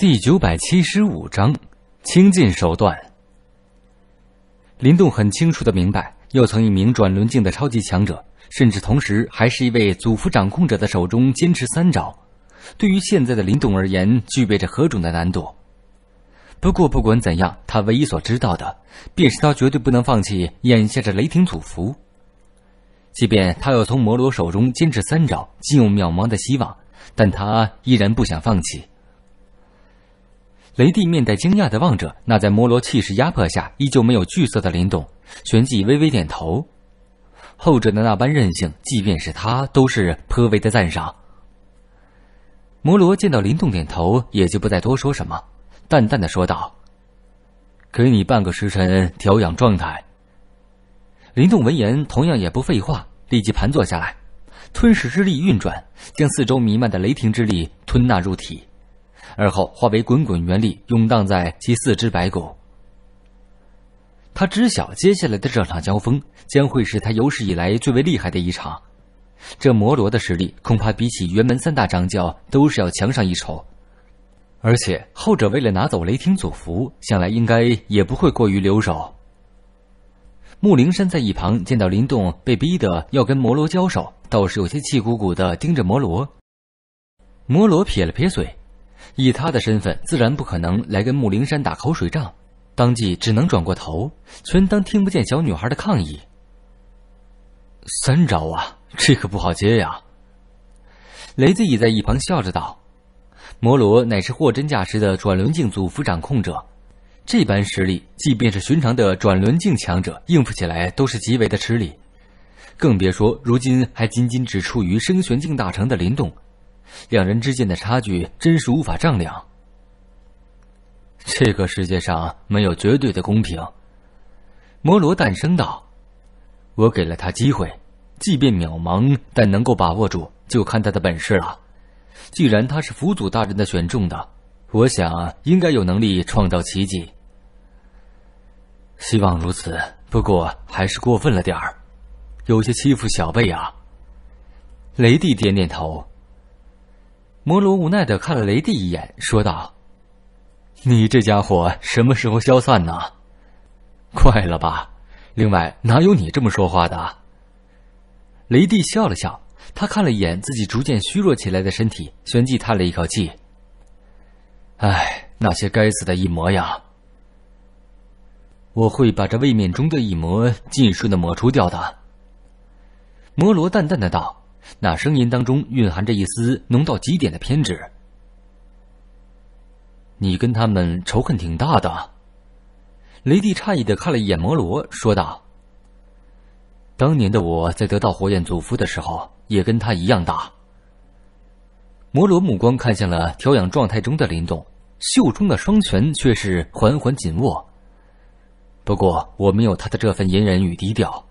第九百七十五章，倾尽手段。林动很清楚的明白，要从一名转轮境的超级强者，甚至同时还是一位祖符掌控者的手中坚持三招，对于现在的林动而言，具备着何种的难度？不过，不管怎样，他唯一所知道的，便是他绝对不能放弃眼下这雷霆祖符。即便他要从摩罗手中坚持三招，仅有渺茫的希望，但他依然不想放弃。雷帝面带惊讶的望着那在摩罗气势压迫下依旧没有惧色的林动，旋即微微点头。后者的那般任性，即便是他都是颇为的赞赏。摩罗见到林动点头，也就不再多说什么，淡淡的说道：“给你半个时辰调养状态。”林动闻言，同样也不废话，立即盘坐下来，吞噬之力运转，将四周弥漫的雷霆之力吞纳入体。而后化为滚滚元力，涌荡在其四肢白骨。他知晓接下来的这场交锋将会是他有史以来最为厉害的一场。这摩罗的实力恐怕比起元门三大掌教都是要强上一筹，而且后者为了拿走雷霆祖符，想来应该也不会过于留手。穆灵山在一旁见到林动被逼得要跟摩罗交手，倒是有些气鼓鼓的盯着摩罗。摩罗撇了撇嘴。以他的身份，自然不可能来跟木灵山打口水仗，当即只能转过头，全当听不见小女孩的抗议。三招啊，这可不好接呀！雷子已在一旁笑着道：“摩罗乃是货真价实的转轮境祖符掌控者，这般实力，即便是寻常的转轮境强者应付起来都是极为的吃力，更别说如今还仅仅只处于升玄境大成的林动。”两人之间的差距真是无法丈量。这个世界上没有绝对的公平。摩罗淡声道：“我给了他机会，即便渺茫，但能够把握住，就看他的本事了。既然他是佛祖大人的选中的，我想应该有能力创造奇迹。希望如此。不过还是过分了点儿，有些欺负小辈啊。”雷帝点点头。摩罗无奈的看了雷蒂一眼，说道：“你这家伙什么时候消散呢？快了吧？另外哪有你这么说话的？”雷蒂笑了笑，他看了一眼自己逐渐虚弱起来的身体，旋即叹了一口气：“哎，那些该死的异魔呀！我会把这位面中的一魔尽数的抹除掉的。”摩罗淡淡的道。那声音当中蕴含着一丝浓到极点的偏执。你跟他们仇恨挺大的。雷帝诧异的看了一眼摩罗，说道：“当年的我在得到火焰祖符的时候，也跟他一样大。”摩罗目光看向了调养状态中的林动，袖中的双拳却是缓缓紧握。不过，我没有他的这份隐忍与低调。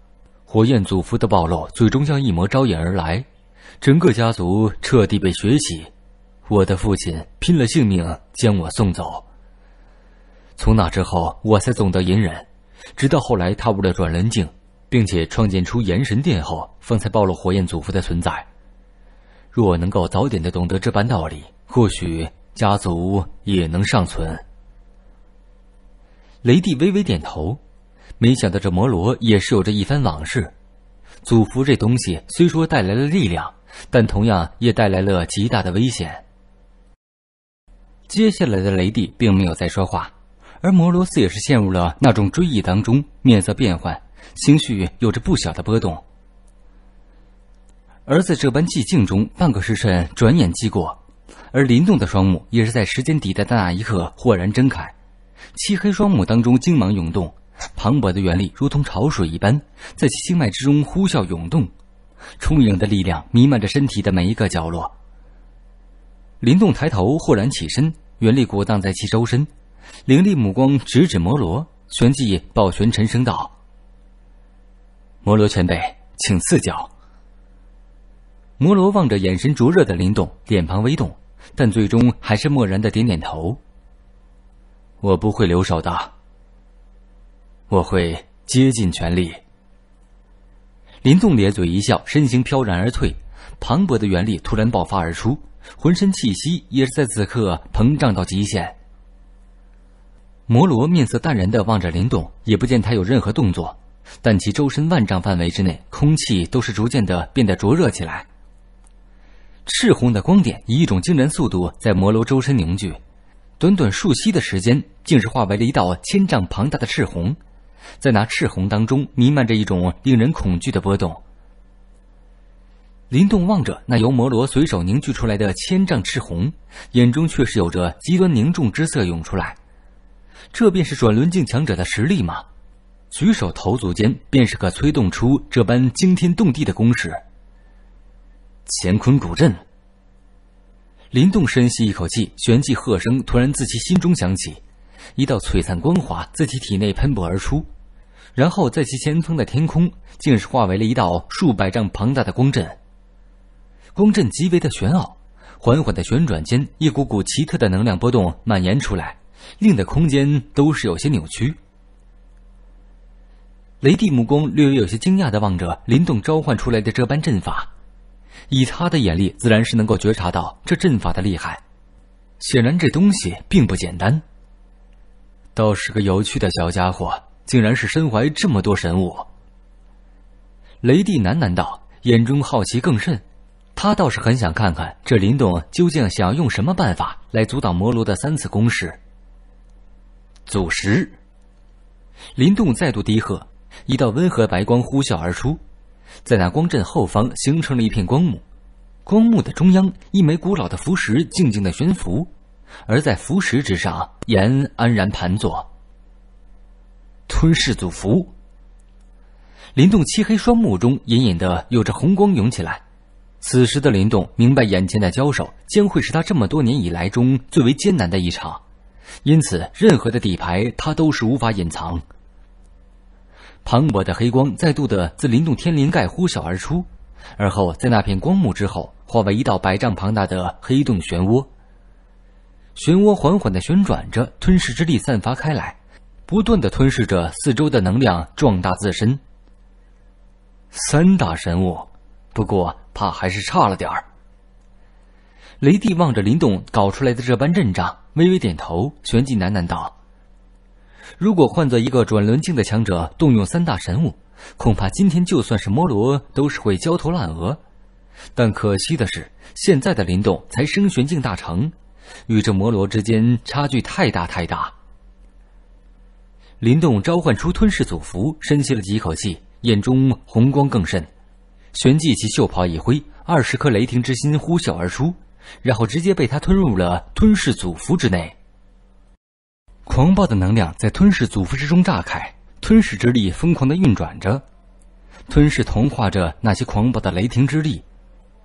火焰祖符的暴露，最终将一魔招引而来，整个家族彻底被血洗。我的父亲拼了性命将我送走。从那之后，我才懂得隐忍，直到后来踏入了转轮境，并且创建出炎神殿后，方才暴露火焰祖符的存在。若我能够早点的懂得这般道理，或许家族也能尚存。雷帝微微点头。没想到这摩罗也是有着一番往事。祖符这东西虽说带来了力量，但同样也带来了极大的危险。接下来的雷帝并没有再说话，而摩罗斯也是陷入了那种追忆当中，面色变幻，情绪有着不小的波动。而在这般寂静中，半个时辰转眼即过，而灵动的双目也是在时间抵达的那一刻豁然睁开，漆黑双目当中精芒涌动。磅礴的元力如同潮水一般，在其经脉之中呼啸涌动，充盈的力量弥漫着身体的每一个角落。林动抬头，豁然起身，元力鼓荡在其周身，凌厉目光直指摩罗，旋即抱拳沉声道：“摩罗前辈，请赐教。”摩罗望着眼神灼热的林动，脸庞微动，但最终还是漠然的点点头：“我不会留手的。”我会竭尽全力。林动咧嘴一笑，身形飘然而退，磅礴的元力突然爆发而出，浑身气息也是在此刻膨胀到极限。摩罗面色淡然的望着林动，也不见他有任何动作，但其周身万丈范围之内，空气都是逐渐的变得灼热起来。赤红的光点以一种惊人速度在摩罗周身凝聚，短短数息的时间，竟是化为了一道千丈庞大的赤红。在那赤红当中弥漫着一种令人恐惧的波动。林动望着那由摩罗随手凝聚出来的千丈赤红，眼中却是有着极端凝重之色涌出来。这便是转轮境强者的实力吗？举手投足间便是可催动出这般惊天动地的攻势。乾坤古阵。林动深吸一口气，旋即喝声突然自其心中响起。一道璀璨光华自其体内喷薄而出，然后在其前方的天空，竟是化为了一道数百丈庞大的光阵。光阵极为的玄奥，缓缓的旋转间，一股股奇特的能量波动蔓延出来，令得空间都是有些扭曲。雷帝目光略微有些惊讶的望着林动召唤出来的这般阵法，以他的眼力，自然是能够觉察到这阵法的厉害，显然这东西并不简单。倒是个有趣的小家伙，竟然是身怀这么多神物。雷帝喃喃道，眼中好奇更甚，他倒是很想看看这林动究竟想用什么办法来阻挡魔罗的三次攻势。祖石。林动再度低喝，一道温和白光呼啸而出，在那光阵后方形成了一片光幕，光幕的中央，一枚古老的符石静静的悬浮。而在浮石之上，颜安然盘坐。吞噬祖符。林动漆黑双目中隐隐的有着红光涌起来，此时的林动明白，眼前的交手将会是他这么多年以来中最为艰难的一场，因此任何的底牌他都是无法隐藏。磅礴的黑光再度的自林动天灵盖呼啸而出，而后在那片光幕之后化为一道百丈庞大的黑洞漩涡。漩涡缓缓的旋转着，吞噬之力散发开来，不断的吞噬着四周的能量，壮大自身。三大神物，不过怕还是差了点儿。雷帝望着林动搞出来的这般阵仗，微微点头，旋即喃喃道：“如果换做一个转轮境的强者动用三大神物，恐怕今天就算是摩罗都是会焦头烂额。但可惜的是，现在的林动才升玄境大成。”与这魔罗之间差距太大太大。林动召唤出吞噬祖符，深吸了几口气，眼中红光更甚。旋即其袖袍一挥，二十颗雷霆之心呼啸而出，然后直接被他吞入了吞噬祖符之内。狂暴的能量在吞噬祖符之中炸开，吞噬之力疯狂的运转着，吞噬同化着那些狂暴的雷霆之力。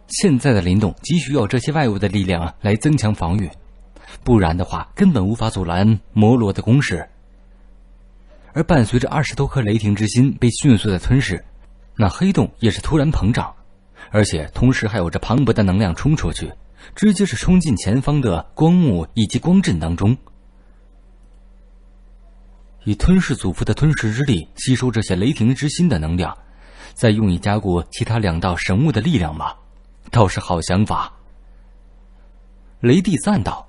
现在的林动急需要这些外物的力量来增强防御，不然的话根本无法阻拦摩罗的攻势。而伴随着二十多颗雷霆之心被迅速的吞噬，那黑洞也是突然膨胀，而且同时还有着磅礴的能量冲出去，直接是冲进前方的光幕以及光阵当中。以吞噬祖父的吞噬之力吸收这些雷霆之心的能量，再用以加固其他两道神物的力量吧。倒是好想法。雷帝赞道：“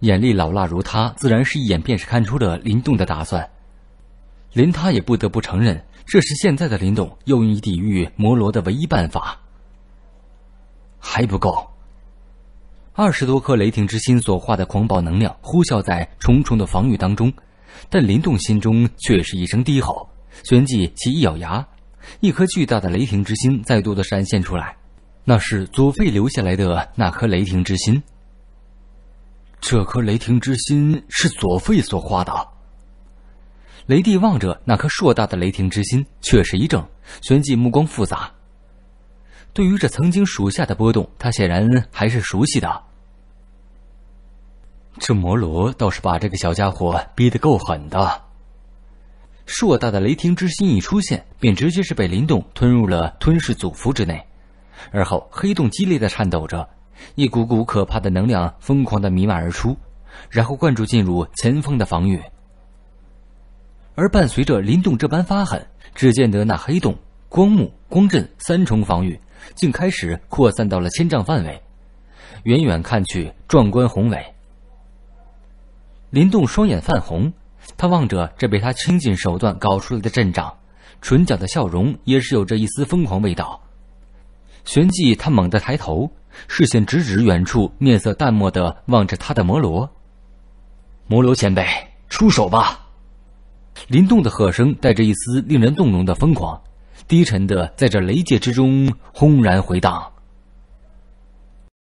眼力老辣如他，自然是一眼便是看出了林动的打算。连他也不得不承认，这是现在的林动用于抵御摩罗的唯一办法。”还不够。二十多颗雷霆之心所化的狂暴能量呼啸在重重的防御当中，但林动心中却是一声低吼，旋即其一咬牙，一颗巨大的雷霆之心再度的闪现出来。那是佐费留下来的那颗雷霆之心。这颗雷霆之心是佐费所画的。雷帝望着那颗硕大的雷霆之心，却是一怔，旋即目光复杂。对于这曾经属下的波动，他显然还是熟悉的。这摩罗倒是把这个小家伙逼得够狠的。硕大的雷霆之心一出现，便直接是被林动吞入了吞噬祖符之内。而后，黑洞激烈的颤抖着，一股股可怕的能量疯狂的弥漫而出，然后灌注进入前方的防御。而伴随着林动这般发狠，只见得那黑洞光幕、光阵三重防御，竟开始扩散到了千丈范围，远远看去壮观宏伟。林动双眼泛红，他望着这被他倾尽手段搞出来的阵仗，唇角的笑容也是有着一丝疯狂味道。旋即，他猛地抬头，视线直指远处，面色淡漠地望着他的摩罗。摩罗前辈，出手吧！灵动的喝声带着一丝令人动容的疯狂，低沉的在这雷界之中轰然回荡。